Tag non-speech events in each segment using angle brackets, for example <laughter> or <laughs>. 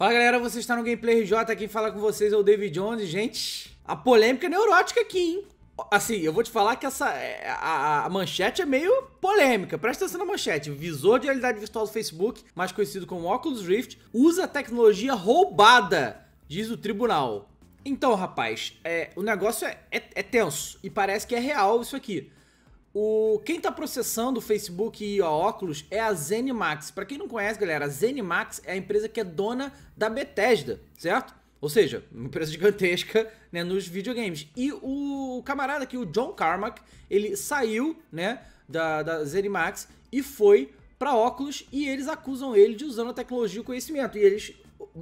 Fala galera, você está no Gameplay RJ, aqui fala com vocês é o David Jones. Gente, a polêmica é neurótica aqui, hein? Assim, eu vou te falar que essa é, a, a, manchete é meio polêmica. Presta atenção na manchete. Visor de realidade virtual do Facebook, mais conhecido como Oculus Rift, usa tecnologia roubada, diz o tribunal. Então, rapaz, é, o negócio é, é, é tenso e parece que é real isso aqui. O, quem está processando o Facebook e a Oculus é a ZeniMax. Para quem não conhece, galera, a ZeniMax é a empresa que é dona da Bethesda, certo? Ou seja, uma empresa <laughs> gigantesca né, nos videogames. E o camarada aqui, o John Carmack, ele saiu né, da, da ZeniMax e foi para óculos e eles acusam ele de usando a tecnologia e o conhecimento. E eles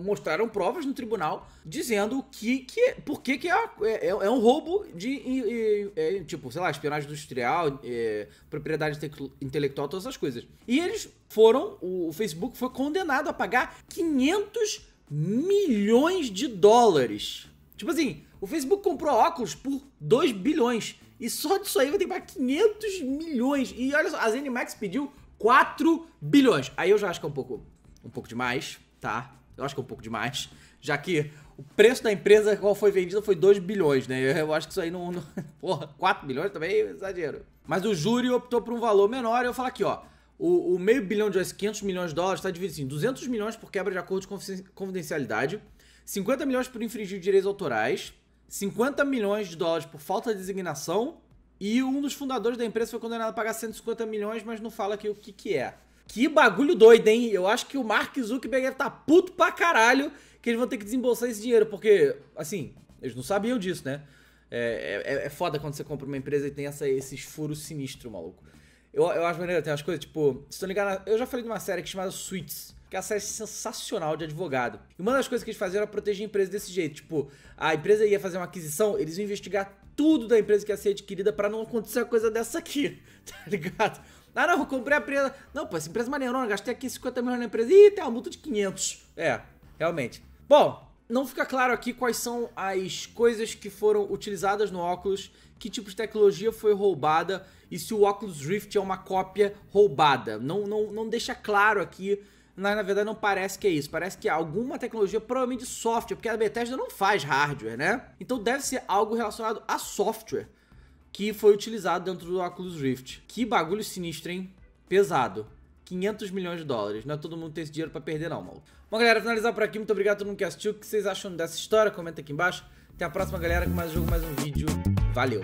mostraram provas no tribunal dizendo que, que por que, que é, é, é, é um roubo de, é, tipo, sei lá, espionagem industrial, é, propriedade intelectual, todas essas coisas. E eles foram, o, o Facebook foi condenado a pagar 500 milhões de dólares. Tipo assim, o Facebook comprou óculos por 2 bilhões. E só disso aí vai ter que pagar 500 milhões. E olha só, a ZeniMax pediu 4 bilhões. Aí eu já acho que é um pouco, um pouco demais, tá? Eu acho que é um pouco demais, já que o preço da empresa qual foi vendida foi 2 bilhões, né? Eu acho que isso aí não, não. <laughs> Porra, 4 bilhões também é exagero. Mas o júri optou por um valor menor e eu falo aqui, ó. O, o meio bilhão de US, 500 milhões de dólares está dividido em assim, 200 milhões por quebra de acordo de confidencialidade, 50 milhões por infringir direitos autorais, 50 milhões de dólares por falta de designação e um dos fundadores da empresa foi condenado a pagar 150 milhões, mas não fala aqui o que, que é. Que bagulho doido, hein? Eu acho que o Mark Zuckerberg tá puto pra caralho que eles vão ter que desembolsar esse dinheiro, porque, assim, eles não sabiam disso, né? É, é, é, é foda quando você compra uma empresa e tem essa, esses furos sinistros, maluco. Eu, eu acho maneiro, tem umas coisas, tipo, se não ligar, eu já falei de uma série que é chamada Suits, que é uma série sensacional de advogado. E uma das coisas que eles faziam era proteger a empresa desse jeito, tipo, a empresa ia fazer uma aquisição, eles iam investigar tudo da empresa que ia ser adquirida para não acontecer uma coisa dessa aqui, <laughs> tá ligado? Ah, não, comprei a empresa. Não, pô, essa empresa é maneirona, gastei aqui 50 milhões na empresa. Ih, tem uma multa de 500. É, realmente. Bom, não fica claro aqui quais são as coisas que foram utilizadas no óculos, que tipo de tecnologia foi roubada e se o óculos Rift é uma cópia roubada. Não, não, não deixa claro aqui na, na verdade não parece que é isso. Parece que alguma tecnologia, provavelmente software, porque a Bethesda não faz hardware, né? Então deve ser algo relacionado a software que foi utilizado dentro do Oculus Rift. Que bagulho sinistro, hein? Pesado. 500 milhões de dólares. Não é todo mundo tem esse dinheiro para perder, não, maluco. Bom, galera, finalizar por aqui. Muito obrigado a todo mundo que assistiu. O que vocês acham dessa história? Comenta aqui embaixo. Até a próxima, galera, com mais um jogo, mais um vídeo. Valeu!